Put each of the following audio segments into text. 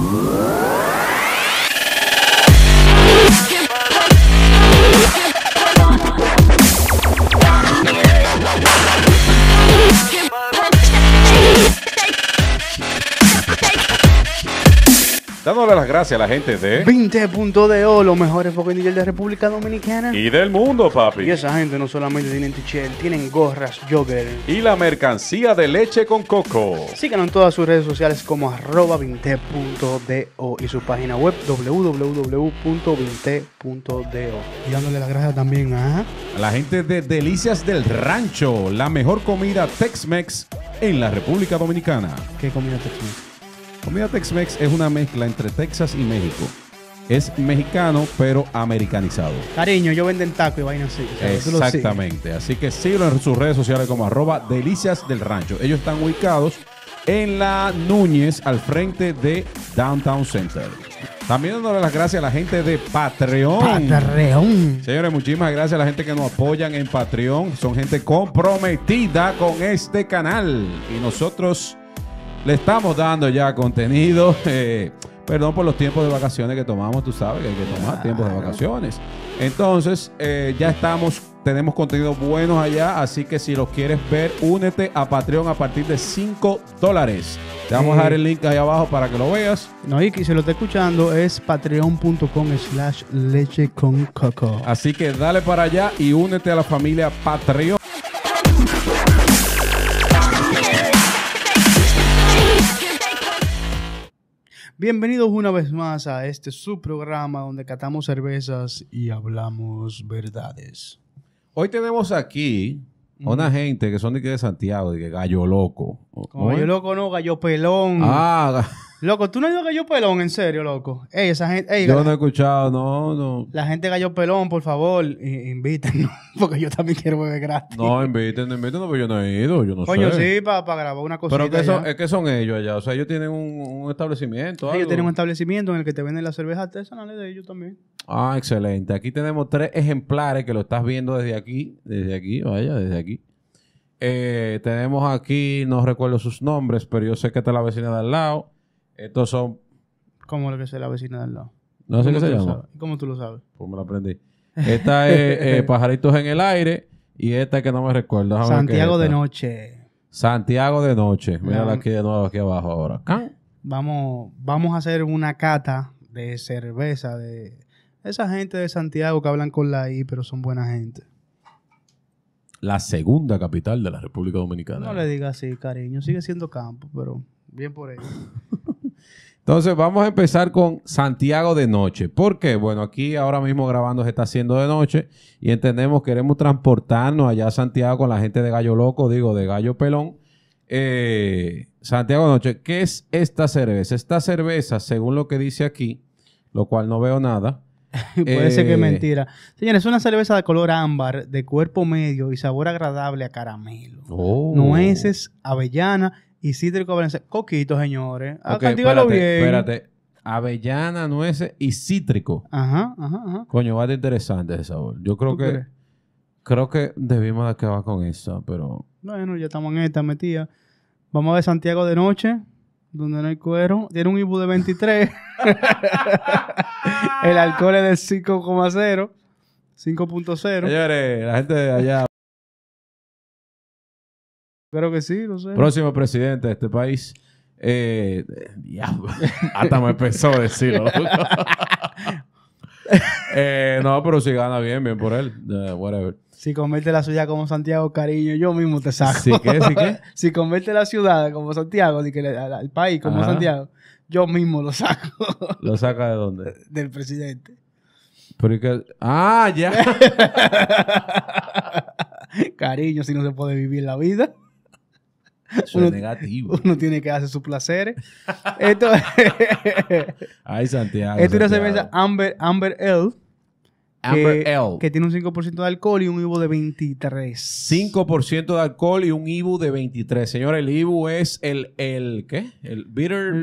Whoa. dándole las gracias a la gente de 20.do, los mejores foco de República Dominicana y del mundo, papi. Y esa gente no solamente tienen tichel, tienen gorras, yogurt y la mercancía de leche con coco. Síganos en todas sus redes sociales como arroba 20.do y su página web www.vinte.do. Y dándole las gracias también a la gente de Delicias del Rancho, la mejor comida Tex-Mex en la República Dominicana. ¿Qué comida tex Comida Tex-Mex es una mezcla entre Texas y México. Es mexicano, pero americanizado. Cariño, yo vendo el taco y vainas así. Exactamente. Así que síguelo en sus redes sociales como arroba delicias del rancho. Ellos están ubicados en la Núñez, al frente de Downtown Center. También dándole las gracias a la gente de Patreon. Patreon. Señores, muchísimas gracias a la gente que nos apoyan en Patreon. Son gente comprometida con este canal. Y nosotros le estamos dando ya contenido. Eh, perdón por los tiempos de vacaciones que tomamos, tú sabes que hay que tomar tiempos de vacaciones. Entonces, eh, ya estamos, tenemos contenido buenos allá, así que si los quieres ver, únete a Patreon a partir de 5 dólares. Te vamos a dejar el link ahí abajo para que lo veas. No, y si se lo está escuchando es patreon.com slash leche con coco. Así que dale para allá y únete a la familia Patreon. Bienvenidos una vez más a este sub-programa donde catamos cervezas y hablamos verdades. Hoy tenemos aquí a una gente que son de, de Santiago, de Gallo Loco. Gallo Loco no, Gallo Pelón. Ah, Loco, tú no has ido a Gallo Pelón, en serio, loco. Ey, esa gente. yo no he escuchado, no, no. La gente de Gallo Pelón, por favor, invítenlo, porque yo también quiero beber gratis. No, invítenlo, invítenlo, porque yo no he ido, yo no sé. Coño, sí, para grabar una cosita. Pero que son, es que son ellos allá, o sea, ellos tienen un, establecimiento. Ellos tienen un establecimiento en el que te venden las cervezas artesanales de ellos también. Ah, excelente. Aquí tenemos tres ejemplares que lo estás viendo desde aquí, desde aquí, vaya, desde aquí. Eh, tenemos aquí, no recuerdo sus nombres, pero yo sé que está la vecina de al lado. Estos son. como lo que sea la vecina del lado? No sé qué se llama. ¿Cómo tú lo sabes? Pues me lo aprendí. Esta es eh, Pajaritos en el Aire y esta que no me recuerdo. Santiago de Noche. Santiago de Noche. Mírala aquí de nuevo, aquí abajo ahora. Vamos, vamos a hacer una cata de cerveza de esa gente de Santiago que hablan con la I, pero son buena gente. La segunda capital de la República Dominicana. No le digas así, cariño. Sigue siendo campo, pero bien por ello. Entonces vamos a empezar con Santiago de noche. ¿Por qué? Bueno, aquí ahora mismo grabando se está haciendo de noche y entendemos que queremos transportarnos allá a Santiago con la gente de Gallo Loco, digo, de Gallo Pelón. Eh, Santiago de noche, ¿qué es esta cerveza? Esta cerveza, según lo que dice aquí, lo cual no veo nada. Puede ser que es eh, mentira. Señores, es una cerveza de color ámbar, de cuerpo medio y sabor agradable a caramelo. Oh. Nueces, avellana y cítrico valenciano. Coquito, señores. okay, espérate, Avellana, nueces y cítrico. Ajá, ajá, ajá. Coño, va a de interesante ese sabor. Yo creo que. Creo que debimos acabar con eso, pero. Bueno, ya estamos en esta metida. Vamos a ver Santiago de noche, donde no hay cuero. Tiene un IBU de 23. El alcohol es de 5,0. 5.0. Señores, la gente de allá. Creo que sí, no sé. Próximo presidente de este país. Eh, diablo. Hasta me empezó a decirlo. Eh, no, pero si gana bien, bien por él. Eh, whatever. Si convierte la ciudad como Santiago, cariño, yo mismo te saco. ¿Sí qué? ¿Sí qué? si convierte la ciudad como Santiago, ni que país como Santiago, yo mismo lo saco. ¿Lo saca de dónde? Del presidente. porque Ah, ya. cariño, si no se puede vivir la vida. Eso es negativo. Uno tiene que hacer sus placeres. esto Ay, Santiago. Esto es una cerveza Amber, Amber L. Amber L. Que tiene un 5% de alcohol y un IBU de 23. 5% de alcohol y un IBU de 23. Señor, el IBU es el, el ¿qué? El Bitter...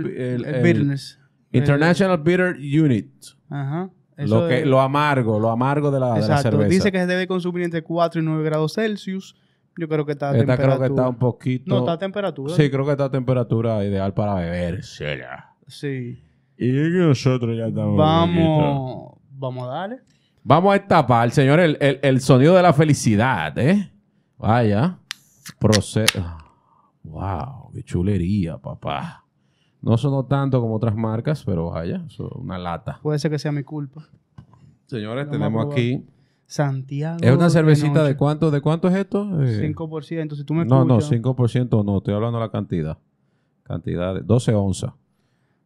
bitterness. International Bitter Unit. Ajá. lo, que, lo amargo, lo amargo de la, de la cerveza. Dice que se debe consumir entre 4 y 9 grados Celsius yo creo que está a Esta creo que está un poquito... No, está a temperatura. Sí, creo que está a temperatura ideal para beber. ya. Sí. Y nosotros ya estamos... Vamos... Vamos a darle. Vamos a destapar, señor, el, el, sonido de la felicidad, ¿eh? Vaya. Proceso. Wow, qué chulería, papá. No sonó tanto como otras marcas, pero vaya, una lata. Puede ser que sea mi culpa. Señores, tenemos aquí Santiago. ¿Es una cervecita de, cuánto? ¿De cuánto es esto? 5%. Eh, tú me no, No, 5% no. Estoy hablando de la cantidad. Cantidad de 12 onzas.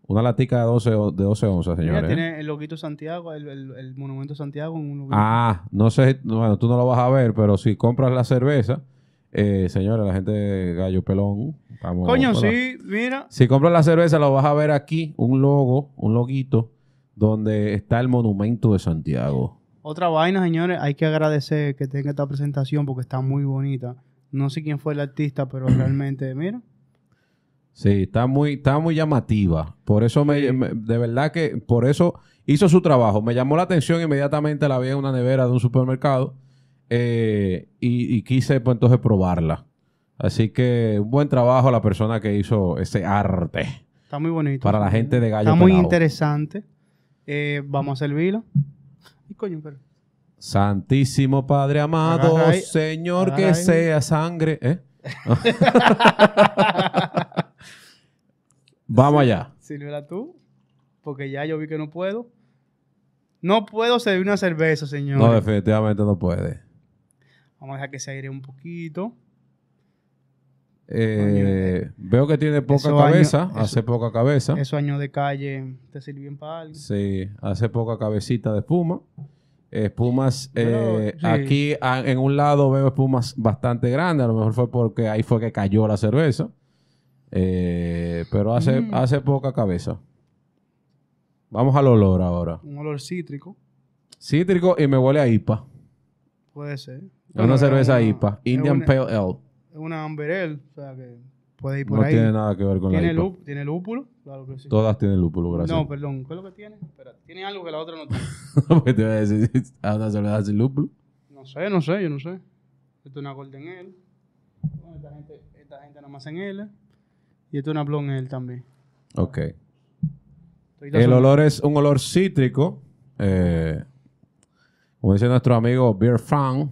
Una latica de 12, de 12 onzas, señores. ¿eh? tiene el loguito Santiago, el, el, monumento Santiago. Un ah, no sé, bueno, tú no lo vas a ver, pero si compras la cerveza, eh, señores, la gente de Gallo Pelón. Coño, sí, mira. Si compras la cerveza, lo vas a ver aquí, un logo, un loguito, donde está el monumento de Santiago. Otra vaina, señores, hay que agradecer que tenga esta presentación porque está muy bonita. No sé quién fue el artista, pero realmente, mira. Sí, está muy, muy llamativa. Por eso, me, de verdad que, por eso hizo su trabajo. Me llamó la atención inmediatamente, la vi en una nevera de un supermercado eh, y, quise pues, entonces probarla. Así que un buen trabajo a la persona que hizo ese arte. Está muy bonito. Para la gente de Gallo Está muy interesante. Eh, vamos a servirlo. ¿Y coño, pero? Santísimo Padre amado, Señor que sea sangre. ¿Eh? Vamos allá. Si no era tú, porque ya yo vi que no puedo. No puedo servir una cerveza, señor. No, definitivamente no puede. Vamos a dejar que se aire un poquito. Eh, eh, veo que tiene poca cabeza, hace poca cabeza. Esos años de calle te sirven para algo. Sí, hace poca cabecita de espuma. Espumas, eh, aquí en un lado veo espumas bastante grandes, a lo mejor fue porque ahí fue que cayó la cerveza. pero hace, mm. hace poca cabeza. Vamos al olor ahora. Un olor cítrico. Cítrico y me huele a IPA. Puede ser. Una cerveza IPA. Indian Pale Ale. Es una Amberel, o sea que puede ir por ahí. No tiene nada que ver con ¿Tiene la ¿Tiene lúpulo? Claro que sí. Todas tienen lúpulo, gracias. No, perdón, ¿qué es lo que tiene? Espera, tiene algo que la otra no tiene. qué te voy a decir, ¿a se le lúpulo? No sé, no sé, yo no sé. Esto es una Golden L. Bueno, esta gente, esta gente nomás en L. Y esto es una Blonde L también. Ok. El olor es un olor cítrico. Eh, como dice nuestro amigo Beer Frank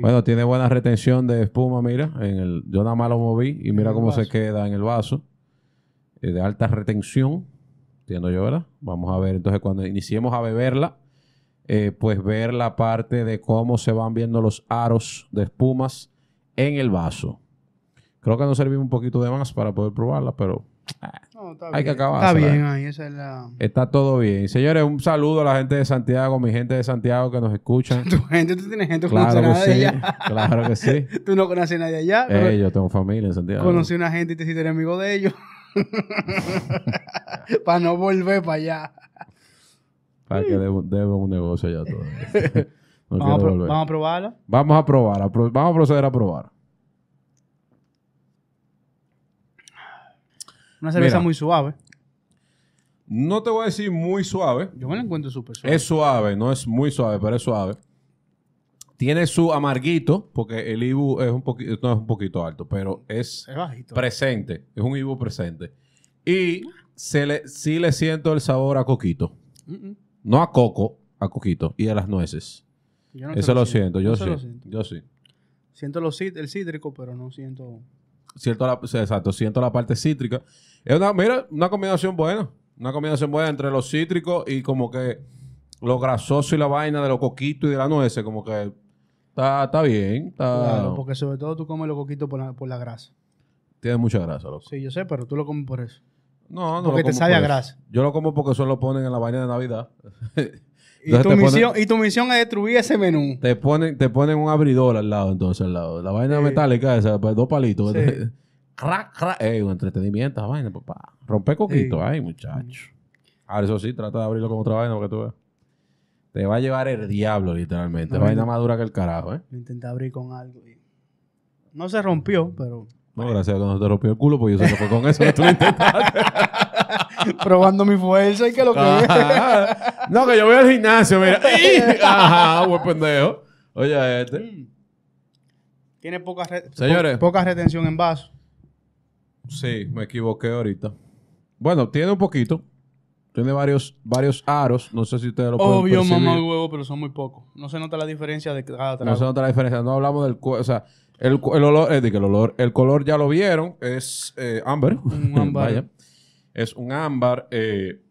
bueno, tiene buena retención de espuma, mira. En el, yo nada más lo moví y mira cómo se queda en el vaso. Eh, de alta retención, entiendo yo, ¿verdad? Vamos a ver, entonces cuando iniciemos a beberla, eh, pues ver la parte de cómo se van viendo los aros de espumas en el vaso. Creo que nos servimos un poquito de más para poder probarla, pero ah, está Hay bien. que acabar. Está bien ahí, esa es la... Está todo bien. Señores, un saludo a la gente de Santiago, mi gente de Santiago que nos escuchan. tu gente, tú tienes gente claro que de allá. Claro que sí. tú no conoces a nadie allá. Eh, yo tengo familia en Santiago. Conocí una gente y te hiciste amigo de ellos. para no volver para allá. Para que debo, un negocio allá todavía. vamos, a probarlo. Vamos a probarla. Vamos a proceder a probar. Una cerveza muy suave. No te voy a decir muy suave. Yo me la encuentro súper suave. Es suave, no es muy suave, pero es suave. Tiene su amarguito, porque el Ibu es un poquito, un poquito alto, pero es, presente. Es un Ibu presente. Y se le, sí le siento el sabor a coquito. No a coco, a coquito. Y a las nueces. Eso lo siento, Yo, sí. siento. yo sí. Siento el cítrico, pero no siento siento la parte cítrica. Es una, mira, una combinación buena. Una combinación buena entre los cítricos y como que lo grasoso y la vaina de los coquitos y de la nuez. Como que está, está bien. Claro, porque sobre todo tú comes los coquitos por la, grasa. Tiene mucha grasa, loco. Sí, yo sé, pero tú lo comes por eso. No, no. Porque te sale a grasa. Yo lo como porque solo ponen en la vaina de Navidad. Y tu, misión, es destruir ese menú. Te ponen, un abridor al lado, entonces, al lado. La vaina metálica esa, pues, dos palitos. crack, crack. Ey, un entretenimiento, esa vaina, papá. Rompe coquito, ay, muchacho. Ahora, eso sí, trata de abrirlo con otra vaina porque tú ves. Te va a llevar el diablo, literalmente. vaina más dura que el carajo, ¿eh? Lo intenté abrir con algo y... No se rompió, pero... No, gracias a que no te rompió el culo, porque yo se que fue con eso tú probando mi fuerza y que lo que No, que yo voy al gimnasio, mira. Ajá, buen pendejo. Oye, este. Mm. Tiene poca, Señores. poca retención en vaso. Sí, me equivoqué ahorita. Bueno, tiene un poquito. Tiene varios, varios aros. No sé si ustedes lo pueden Obvio, mamá y huevo, pero son muy pocos. No se nota la diferencia de cada trago. No se nota la diferencia. No hablamos del... O sea, el, olor... Es eh, el olor... El color ya lo vieron. Es amber eh, Un Es un ámbar. Eh,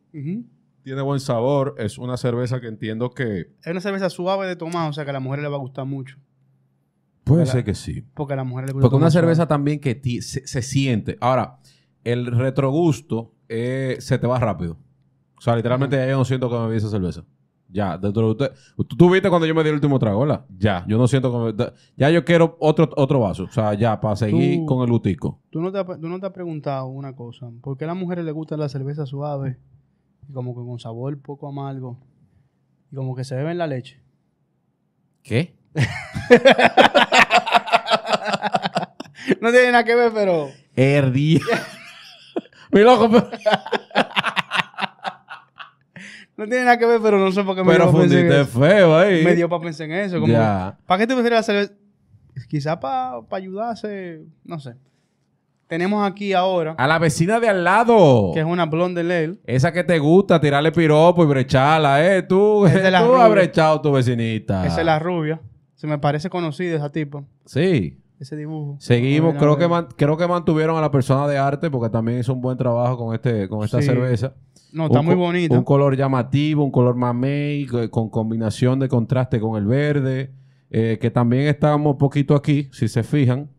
tiene buen sabor. Es una cerveza que entiendo que. Es una cerveza suave de tomar, o sea que a la mujer le va a gustar mucho. Puede ser que sí. Porque a la mujer le gusta. Porque una cerveza también que se, siente. Ahora, el retrogusto eh, se te va rápido. O sea, literalmente yo no siento que me vi esa cerveza. Ya, dentro de, tú, tú, viste cuando yo me di el último trago, ¿verdad? Ya, yo no siento como... Ya yo quiero otro, otro vaso, o sea, ya, para seguir con el utico. Tú no, te, tú has preguntado una cosa, ¿por qué a las mujeres les gusta la cerveza suave, y como que con sabor poco amargo, y como que se en la leche? ¿Qué? no tiene nada que ver, pero... Erdia. Mi loco, No tiene nada que ver, pero no sé por qué me pero dio para pensar. Pero fundiste feo ahí. Me dio para pensar en eso. Como, ¿Para qué te la hacer? Quizás para ayudarse, no sé. Tenemos aquí ahora. A la vecina de al lado. Que es una blonde lel. Esa que te gusta, tirarle piropo y brecharla, ¿eh? Tú, tú has brechado tu vecinita. Esa es la rubia. Se me parece conocida esa tipo. Sí ese dibujo. Seguimos, creo, que creo que mantuvieron a la persona de arte porque también hizo un buen trabajo con este con esta cerveza. No, está muy bonito. Un color llamativo, un color mamey, con combinación de contraste con el verde, eh, que también estamos poquito aquí, si se fijan.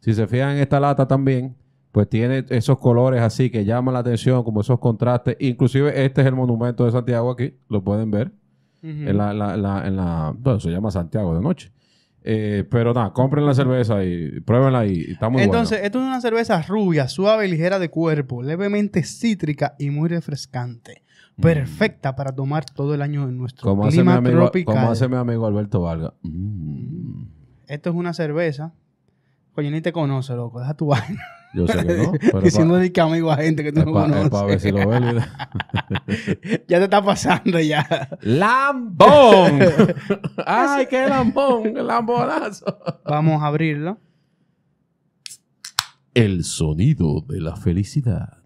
Si se fijan en esta lata también, pues tiene esos colores así que llaman la atención, como esos contrastes. Inclusive este es el monumento de Santiago aquí, lo pueden ver. en la, la, en la, bueno, se llama Santiago de noche. Eh, pero nada, compren la cerveza y pruébenla y, estamos está Entonces, esto es una cerveza rubia, suave y ligera de cuerpo, levemente cítrica y muy refrescante. Mm. Perfecta para tomar todo el año en nuestro clima tropical. Como hace mi amigo Alberto Vargas. Mm. Esto es una cerveza. Coño, ni te conoce, loco. Deja tu vaina. Yo sé que no. Pero Diciendo de que amigo a gente que tú no conoces. para ver si lo ya te está pasando ya. ¡Lambón! ¡Ay, qué lambón! ¡Lambonazo! Vamos a abrirlo. El sonido de la felicidad.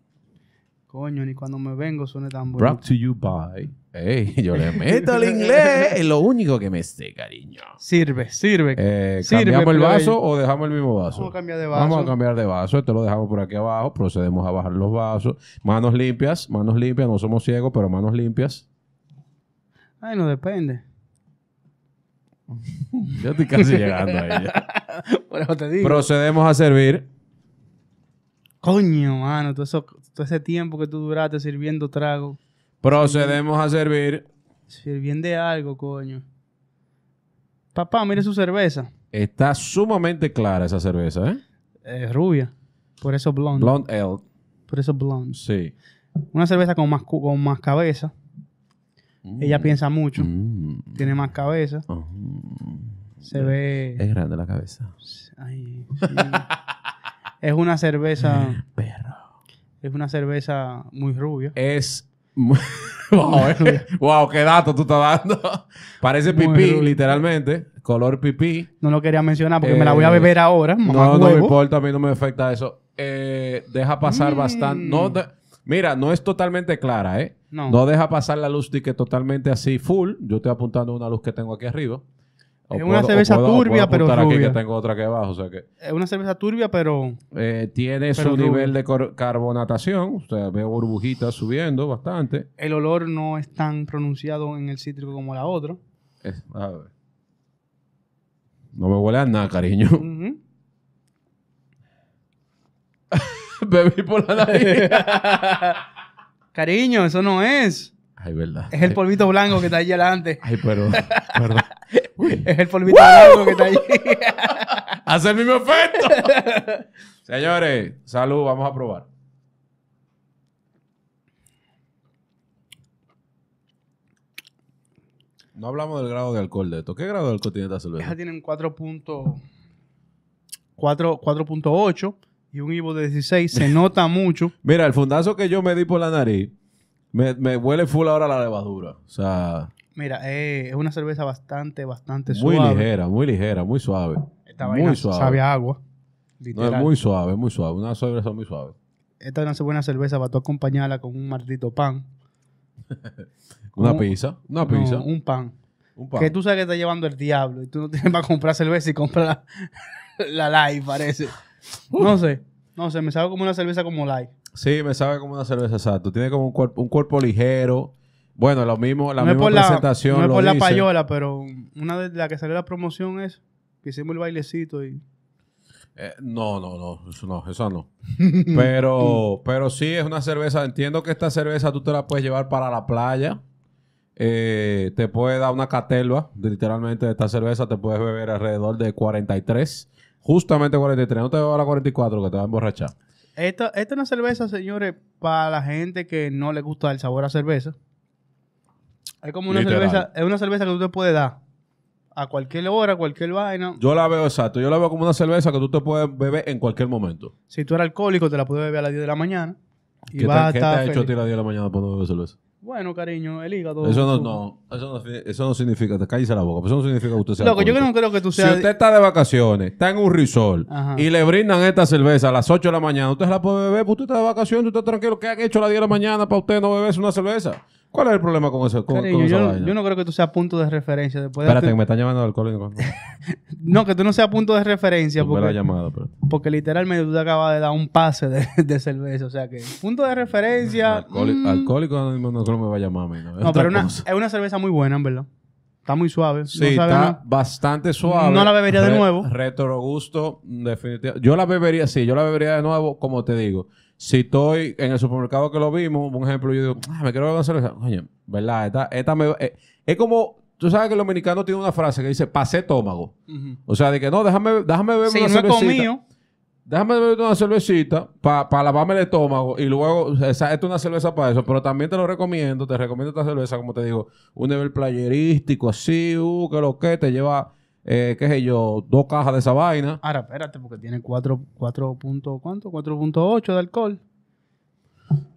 Coño, ni cuando me vengo suena tan bueno. Brought to you by. Ey, yo le meto el inglés. Es lo único que me sé, cariño. Sirve, sirve. Eh, ¿Cambiamos el vaso o dejamos el mismo vaso? Vamos a cambiar de vaso. Vamos a cambiar de vaso. Esto lo dejamos por aquí abajo. Procedemos a bajar los vasos. Manos limpias, manos limpias. No somos ciegos, pero manos limpias. Ay, no depende. yo estoy casi llegando a ella. Por eso te digo. Procedemos a servir. Coño, mano, todo eso todo ese tiempo que tú duraste sirviendo trago. Procedemos a servir. Sirviendo algo, coño. Papá, mire su cerveza. Está sumamente clara esa cerveza, ¿eh? Es rubia. Por eso blonde. Blonde ale. Por eso blonde. Sí. Una cerveza con más, con más cabeza. Mm. Ella piensa mucho. Mm. Tiene más cabeza. Oh. Se ve... Es grande la cabeza. Ay, es una cerveza... Perro. Es una cerveza muy rubia. Es. Eh. wow, qué dato tú estás dando. Parece pipí, literalmente. Color pipí. No lo quería mencionar porque me la voy a beber eh, ahora. no, no me importa, a mí no me afecta eso. Eh, deja pasar mm. bastante. Mira, no es totalmente clara, ¿eh? No. no deja pasar la luz de que totalmente así full. Yo estoy apuntando una luz que tengo aquí arriba es una cerveza turbia, pero rubia. Aquí que tengo otra aquí abajo, o sea que... Es una cerveza turbia, pero... Eh, tiene su nivel de carbonatación. O sea, veo burbujitas subiendo bastante. El olor no es tan pronunciado en el cítrico como la otra. a ver. No me huele a nada, cariño. Bebí por la nariz. cariño, eso no es. Ay, verdad. Es el polvito blanco que está ahí delante. Ay, pero... Perdón. Es el polvito que está ahí Hace el mismo efecto. Señores, salud, vamos a probar. No hablamos del grado de alcohol de esto. ¿Qué grado de alcohol tiene esta cerveza? Esta tienen 4.8 y un Ivo de 16. Se nota mucho. Mira, el fundazo que yo me di por la nariz me, me huele full ahora la levadura. O sea. Mira, eh, es una cerveza bastante, bastante suave. Muy ligera, muy ligera, muy suave. Esta muy suave. sabe agua. No, es muy suave, muy suave. Una cerveza muy suave. Esta es una buena cerveza para tú acompañarla con un maldito pan. una pizza, una pizza. un pan. Que tú sabes que está llevando el diablo y tú no tienes para comprar cerveza y comprar la, live light, parece. No sé, no sé, me sabe como una cerveza como light. Sí, me sabe como una cerveza, exacto. Tiene como un, cuerpo, un cuerpo ligero. Bueno, lo mismo, la misma presentación. no por la payola, pero una de las que salió la promoción es que hicimos el bailecito y. Eh, no, no, no, eso no, eso no. pero, pero sí es una cerveza. Entiendo que esta cerveza tú te la puedes llevar para la playa. Eh, te puede dar una catelva, literalmente, esta cerveza. Te puedes beber alrededor de 43. Justamente 43. No te bebas la 44 que te va a emborrachar. Esta, esta es una cerveza, señores, para la gente que no le gusta el sabor a cerveza. Es como una cerveza, es una cerveza que tú te puedes dar a cualquier hora, a cualquier vaina. Yo la veo exacto, yo la veo como una cerveza que tú te puedes beber en cualquier momento. Si tú eres alcohólico, te la puedes beber a las 10 de la mañana. Y ¿Qué, vas te, ¿qué te ha hecho a ti a las 10 de la mañana para no beber cerveza? Bueno, cariño, el hígado. Eso no, no, eso no, eso no significa, te cállese la boca, eso no significa que usted sea. yo no creo que tú seas. Si usted está de vacaciones, está en un resort y le brindan esta cerveza a las 8 de la mañana, usted la puede beber, pues usted está de vacaciones, usted está tranquilo. ¿Qué han hecho a las 10 de la mañana para usted no beberse una cerveza? ¿Cuál es el problema con eso? yo, no creo que tú seas punto de referencia después Espérate, que me están llamando alcohólico. no, que tú no seas punto de referencia. porque, llamado, porque literalmente tú te acabas de dar un pase de, cerveza. O sea que, punto de referencia. Alcohólico mm. no, me va a llamar a mí. No, pero es una cerveza muy buena, en verdad. Está muy suave. Sí, está bastante suave. No la bebería de nuevo. Retro gusto, definitivamente. Yo la bebería, sí, yo la bebería de nuevo, como te digo. Si estoy en el supermercado que lo vimos, un ejemplo, yo digo, ah, me quiero beber una cerveza. Oye, ¿verdad? Esta, esta me, eh, es como tú sabes que el dominicano tiene una frase que dice pasé estómago. O sea, de que no, déjame, déjame beber una no cervecita. déjame beber una cervecita para lavarme el estómago y luego, o esta es una cerveza para eso, pero también te lo recomiendo, te recomiendo esta cerveza, como te digo, un nivel playerístico, así, uh, que lo que te lleva eh, qué sé yo, dos cajas de esa vaina. Ahora, espérate, porque tiene 4, ¿cuánto? 4.8 de alcohol.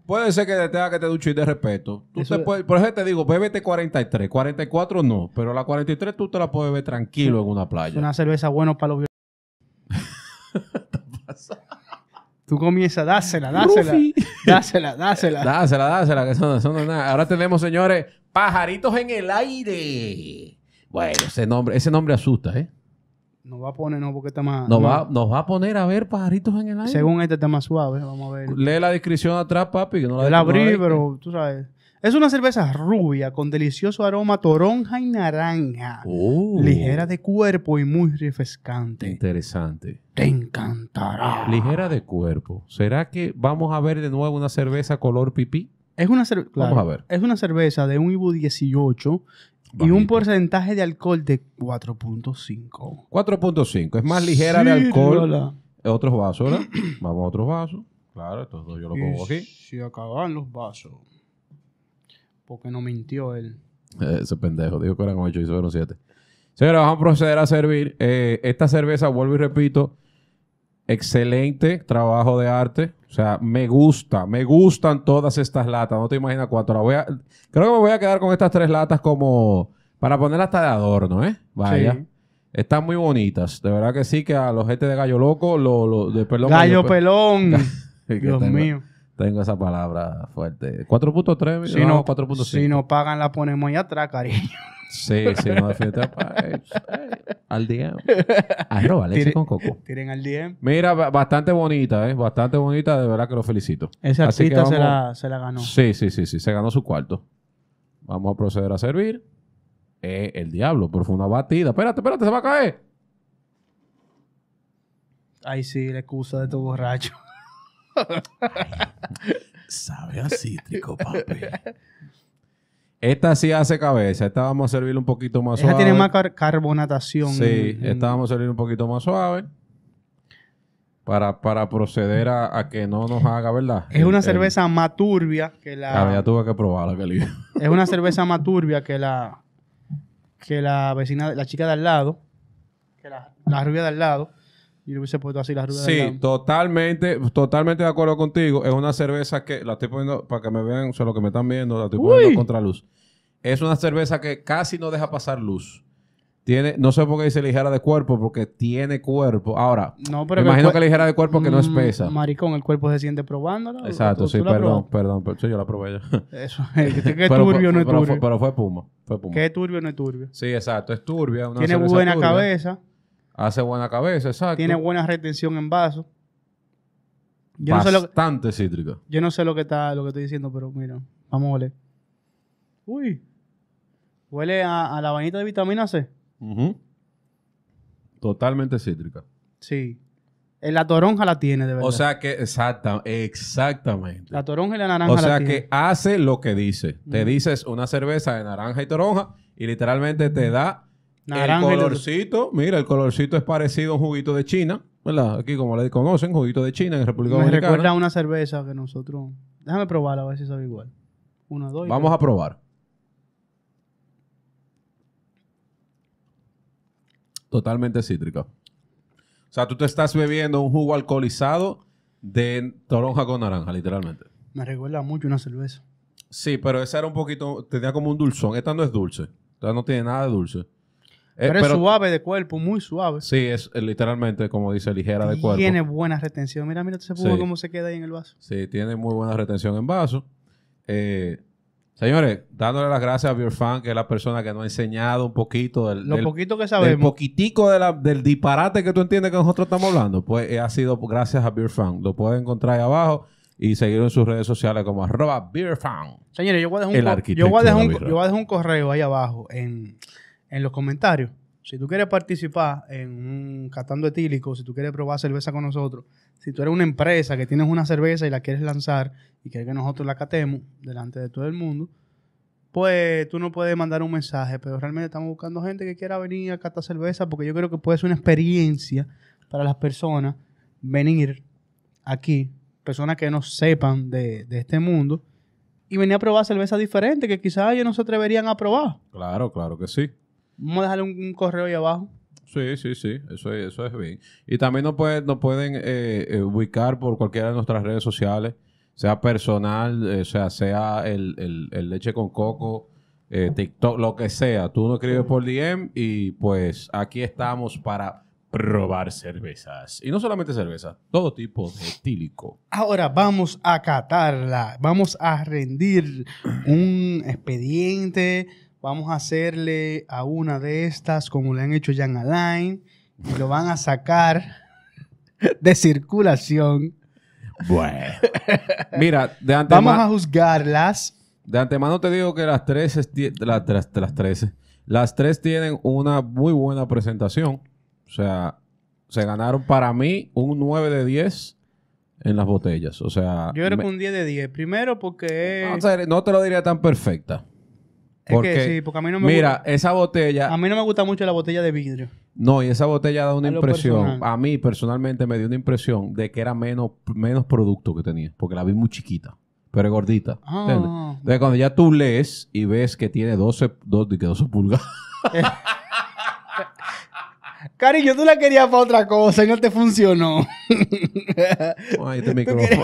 Puede ser que te haga que te duche y de respeto. por ejemplo, te digo, bébete 43. 44 no, pero la 43 tú te la puedes beber tranquilo en una playa. una cerveza buena para los violentos. tú comienzas, dásela, dásela. Dásela, dásela. dásela, dásela, que son, Ahora tenemos, señores, pajaritos en el aire. Bueno, ese nombre, ese nombre asusta, ¿eh? Nos va a poner, no, porque está más. Nos, va, a poner a ver pajaritos en el aire. Según este está más suave, vamos a ver. Lee la descripción atrás, papi. Que no la, la abrí, pero tú sabes. Es una cerveza rubia con delicioso aroma toronja y naranja. Oh. Ligera de cuerpo y muy refrescante. Interesante. Te encantará. Ligera de cuerpo. ¿Será que vamos a ver de nuevo una cerveza color pipí? Es una, vamos a ver. es una cerveza de un IBU 18 y un porcentaje de alcohol de 4.5. 4.5. Es más ligera de alcohol. Otros vasos, ¿verdad? Vamos a otros vasos. Claro, estos dos yo los pongo aquí. Si acaban los vasos. Porque no mintió él. Eh, ese pendejo. Dijo que eran 8 y fueron 7. Señora, vamos a proceder a servir. Eh, esta cerveza, vuelvo y repito, Excelente trabajo de arte. O sea, me gusta, me gustan todas estas latas. No te imaginas cuánto la voy a... Creo que me voy a quedar con estas tres latas como... Para ponerlas hasta de adorno, ¿eh? Vaya. Están muy bonitas. De verdad que sí, que a los gente de Gallo Loco, lo, de pelón... Gallo, Pelón. Dios mío. Tengo esa palabra fuerte. 4.3, si no, Si no pagan, la ponemos ahí atrás, cariño. Sí, sí, no, definitivamente. al DM. Arroba leche con coco. Tiren al DM. Mira, bastante bonita, ¿eh? Bastante bonita, de verdad que lo felicito. Ese artista se, la, se la ganó. Sí, sí, sí, sí, se ganó su cuarto. Vamos a proceder a servir. Eh, el diablo, pero fue una batida. Espérate, espérate, se va a caer. Ay, sí, la excusa de tu borracho. Sabe a cítrico, papi. Esta sí hace cabeza. Esta vamos a servir un poquito más Esta tiene más carbonatación. Sí, esta vamos a servir un poquito más suave. Para, proceder a, que no nos haga, ¿verdad? Es una cerveza más turbia que la. Ah, ya tuve que probarla, que Es una cerveza más turbia que la. Que la vecina, la chica de al lado. Que la rubia de al lado y hubiese puesto así las ruedas. Sí, totalmente, totalmente de acuerdo contigo. Es una cerveza que la estoy poniendo para que me vean, o sea, lo que me están viendo, la estoy poniendo contra luz. Es una cerveza que casi no deja pasar luz. Tiene, no sé por qué dice ligera de cuerpo, porque tiene cuerpo. Ahora, me imagino que ligera de cuerpo que no es mm, pesa. Maricón, el cuerpo se siente probándola. Exacto, sí, perdón, perdón, pero yo la probé ya. Eso, que es turbio no es turbio. Pero fue, puma, fue puma. Que es turbio no es turbio? Sí, exacto, es turbia. Tiene buena cabeza. Hace buena cabeza, exacto. Tiene buena retención en vaso. Bastante cítrica. Yo no sé lo que, está, lo que estoy diciendo, pero mira, vamos a oler. Uy. Huele a, a la vainita de vitamina C. Totalmente cítrica. Sí. Eh, la toronja la tiene, de verdad. O sea que, exacta, exactamente. La toronja y la naranja. O sea que hace lo que dice. Te dices una cerveza de naranja y toronja y literalmente te da el colorcito, mira, el colorcito es parecido a un juguito de China, ¿verdad? Aquí como le conocen, juguito de China en República Dominicana. Me recuerda a una cerveza que nosotros... Déjame probarla a ver si sabe igual. dos Vamos a probar. Totalmente cítrica. O sea, tú te estás bebiendo un jugo alcoholizado de toronja con naranja, literalmente. Me recuerda mucho una cerveza. Sí, pero esa era un poquito, tenía como un dulzón. Esta no es dulce. Esta no tiene nada de dulce. Eh, pero, es suave de cuerpo, muy suave. Sí, es eh, literalmente, como dice, ligera de cuerpo. Tiene buena retención. Mira, mira cómo se queda ahí en el vaso. Sí, tiene muy buena retención en vaso. Eh, señores, dándole las gracias a Fan, que es la persona que nos ha enseñado un poquito del, Lo poquito que sabemos. El poquitico del disparate que tú entiendes que nosotros estamos hablando. Pues ha sido gracias a Fan. Lo pueden encontrar ahí abajo y seguir en sus redes sociales como arroba Señores, yo voy a dejar un correo ahí abajo en en los comentarios. Si tú quieres participar en un catando etílico, si tú quieres probar cerveza con nosotros, si tú eres una empresa que tienes una cerveza y la quieres lanzar y quieres que nosotros la catemos delante de todo el mundo, pues tú no puedes mandar un mensaje, pero realmente estamos buscando gente que quiera venir a catar cerveza porque yo creo que puede ser una experiencia para las personas venir aquí, personas que no sepan de, de este mundo, y venir a probar cerveza diferente que quizás ellos no se atreverían a probar. Claro, claro que sí. Vamos a dejarle un, correo ahí abajo. Sí, sí, sí, eso es, eso es bien. Y también nos pueden, nos pueden eh, eh, ubicar por cualquiera de nuestras redes sociales, sea personal, eh, sea, sea el, leche con coco, TikTok, lo que sea. Tú nos escribes por DM y pues aquí estamos para probar cervezas. Y no solamente cervezas. todo tipo de estílico. Ahora vamos a catarla, vamos a rendir un expediente vamos a hacerle a una de estas como le han hecho en Alain y lo van a sacar de circulación. Bueno. Mira, de antemano. Vamos a juzgarlas. De antemano te digo que las tres las, tres tienen una muy buena presentación. O sea, se ganaron para mí un 9 de 10 en las botellas. O sea. Yo creo que un 10 de 10. Primero porque. no te lo diría tan perfecta. Porque, sí, porque a mí no me mira, esa botella... A mí no me gusta mucho la botella de vidrio. No, y esa botella da una impresión, a mí personalmente me dio una impresión de que era menos, menos producto que tenía, porque la vi muy chiquita, pero gordita. Ah. Entonces, cuando ya tú lees y ves que tiene 12, 12, 12 pulgadas... Cariño, tú la querías para otra cosa y no te funcionó. Ay, este micrófono.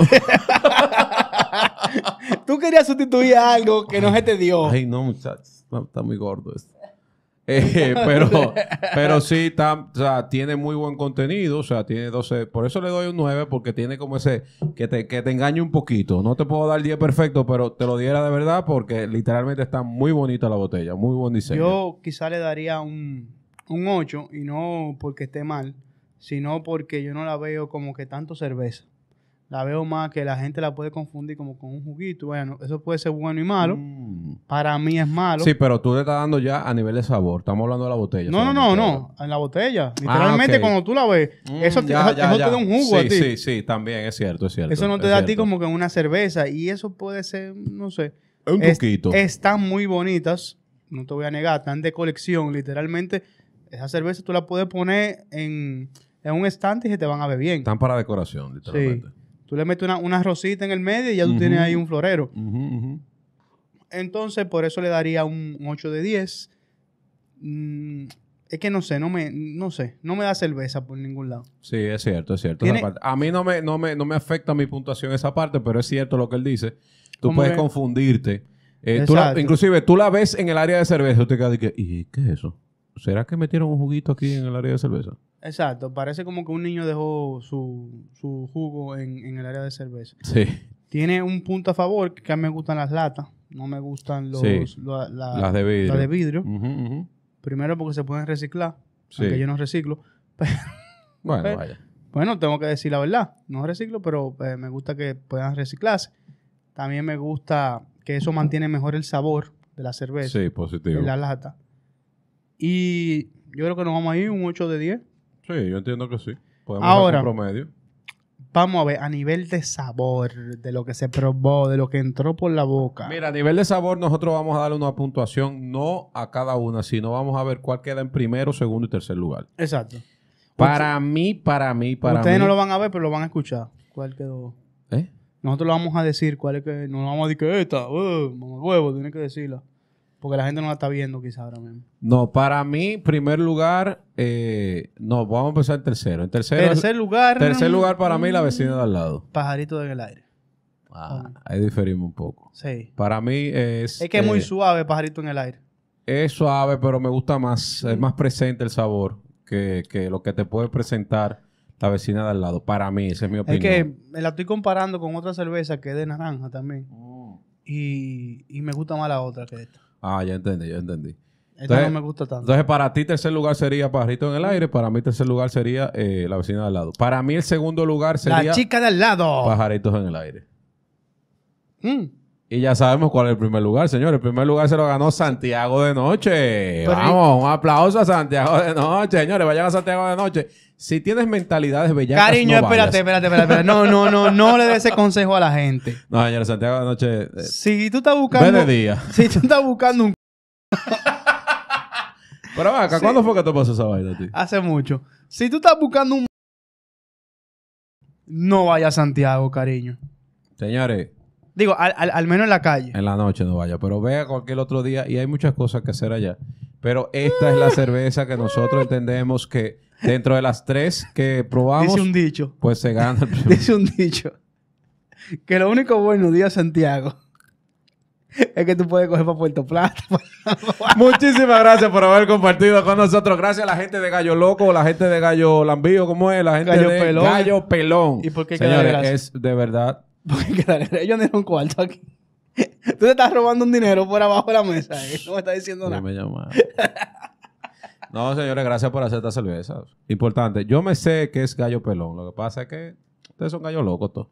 Tú querías sustituir algo que no se te dio. Ay, no, muchachos. está muy gordo esto. Eh, pero, pero sí, tiene muy buen contenido. O sea, tiene 12. Por eso le doy un 9, porque tiene como ese. Que te, que te engañe un poquito. No te puedo dar 10 perfecto, pero te lo diera de verdad, porque literalmente está muy bonita la botella. Muy buen diseño. Yo quizá le daría un, un 8, y no porque esté mal, sino porque yo no la veo como que tanto cerveza la veo más que la gente la puede confundir como con un juguito. Bueno, eso puede ser bueno y malo. Mm. Para mí es malo. Sí, pero tú le estás dando ya a nivel de sabor. Estamos hablando de la botella. No, no, no, no. En la botella. Ah, literalmente, cuando tú la ves, mm, eso, te, da un jugo sí, a ti. Sí, sí, también es cierto, es cierto. Eso no te da a ti como que una cerveza. Y eso puede ser, no sé. Un juguito Están muy bonitas. No te voy a negar. Están de colección. Literalmente, esa cerveza tú la puedes poner en, en un estante y se te van a ver bien. Están para decoración, literalmente. Sí le metes una, rosita en el medio y ya tú tienes ahí un florero. Entonces, por eso le daría un 8 de 10. Mm, es que no sé, no me, no sé, no me da cerveza por ningún lado. Sí, es cierto, es cierto. A mí no me, no, me, afecta mi puntuación esa parte, pero es cierto lo que él dice. Tú puedes confundirte. Eh, inclusive, tú la ves en el área de cerveza te y ¿y qué es eso? ¿Será que metieron un juguito aquí en el área de cerveza? Exacto, parece como que un niño dejó su, su jugo en, el área de cerveza. Sí. Tiene un punto a favor, que a mí me gustan las latas, no me gustan las de vidrio. Primero porque se pueden reciclar, sí. aunque yo no reciclo. bueno, vaya. Bueno, tengo que decir la verdad, no reciclo, pero eh, me gusta que puedan reciclarse. También me gusta que eso mantiene mejor el sabor de la cerveza. Sí, positivo. De la lata. Y yo creo que nos vamos a ir un 8 de 10. Sí, yo entiendo que sí. Podemos Ahora, promedio. Vamos a ver, a nivel de sabor, de lo que se probó, de lo que entró por la boca. Mira, a nivel de sabor, nosotros vamos a darle una puntuación no a cada una, sino vamos a ver cuál queda en primero, segundo y tercer lugar. Exacto. Para mí, para mí, para mí. Ustedes no lo van a ver, pero lo van a escuchar. ¿Cuál quedó? ¿Eh? Nosotros lo vamos a decir, cuál es que. No vamos a decir que esta, uh, huevo, tiene que decirla. Porque la gente no la está viendo quizá ahora mismo. No, para mí, primer lugar, eh, no, vamos a empezar en tercero. En tercero, tercer lugar. Tercer lugar para mí, la vecina de al lado. Pajarito en el aire. Ah, ahí diferimos un poco. Sí. Para mí es... Es que es muy eh, suave, pajarito en el aire. Es suave, pero me gusta más, es más presente el sabor que, lo que te puede presentar la vecina de al lado. Para mí, esa es mi opinión. Es que la estoy comparando con otra cerveza que es de naranja también. Mm. Y, y, me gusta más la otra que esta. Ah, ya entendí, ya entendí. Entonces, no me gusta tanto. Entonces, para ti, tercer lugar sería pajaritos en el Aire. Para mí, tercer lugar sería eh, La vecina de al lado. Para mí, el segundo lugar sería. La chica de al lado. Pajaritos en el Aire. ¡Mmm! Y ya sabemos cuál es el primer lugar, señores. El primer lugar se lo ganó Santiago de Noche. Pues Vamos, un aplauso a Santiago de Noche, señores. Vayan a Santiago de Noche. Si tienes mentalidades bellacas, Cariño, espérate, espérate, espérate, espérate, No, no, no, no le des ese consejo a la gente. No, señores, Santiago de Noche. Eh, si tú estás buscando. de día. Si tú estás buscando un. Pero vaca, ¿cuándo fue que te pasó esa vaina, tío? Hace mucho. Si tú estás buscando un. No vaya a Santiago, cariño. Señores, Digo, al, al, menos en la calle. En la noche no vaya, pero vea cualquier otro día y hay muchas cosas que hacer allá. Pero esta es la cerveza que nosotros entendemos que dentro de las tres que probamos. Dice un dicho. Pues se gana el premio. Dice un dicho. Que lo único bueno, día Santiago. Es que tú puedes coger para Puerto Plata. Muchísimas gracias por haber compartido con nosotros. Gracias a la gente de Gallo Loco, la gente de Gallo Lambío, ¿cómo es? La gente Gallo de Pelón. Gallo Pelón. ¿Y por Señores, es de verdad porque ellos no un cuarto aquí. Tú te estás robando un dinero por abajo de la mesa. Eh. No me estás diciendo nada. No señores, gracias por hacer esta cerveza. Importante. Yo me sé que es gallo pelón. Lo que pasa es que ustedes son gallos locos todos.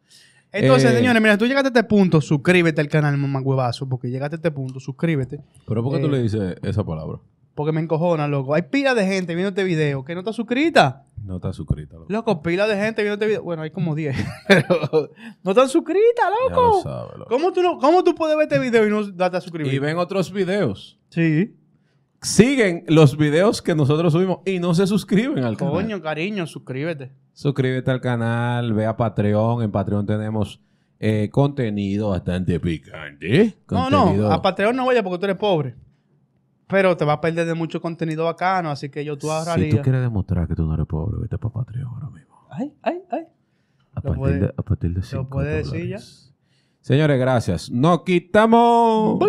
Entonces, eh, señores, mira, tú llegaste a este punto, suscríbete al canal Mamá Huevazo, porque llegaste a este punto, suscríbete. Pero ¿por qué tú eh, le dices esa palabra? Porque me encojona, loco. Hay pila de gente viendo este video que no está suscrita. No está suscrita, loco. Loco, pila de gente viendo este video. Bueno, hay como 10. no están suscritas, loco. ¿Cómo, tú no, tú puedes ver este video y no darte a suscribir? Y ven otros videos. Sí. Siguen los videos que nosotros subimos y no se suscriben al canal. Coño, cariño, suscríbete. Suscríbete al canal, ve a Patreon. En Patreon tenemos eh, contenido bastante picante. No, no, a Patreon no vaya porque tú eres pobre. Pero te vas a perder de mucho contenido bacano, así que yo tú ahorraría. Si tú quieres demostrar que tú no eres pobre, vete para Patreon ahora mismo. Ay, ay, ay. A, partir, de, a partir ¿Lo puede decir ya? Señores, gracias. Nos quitamos.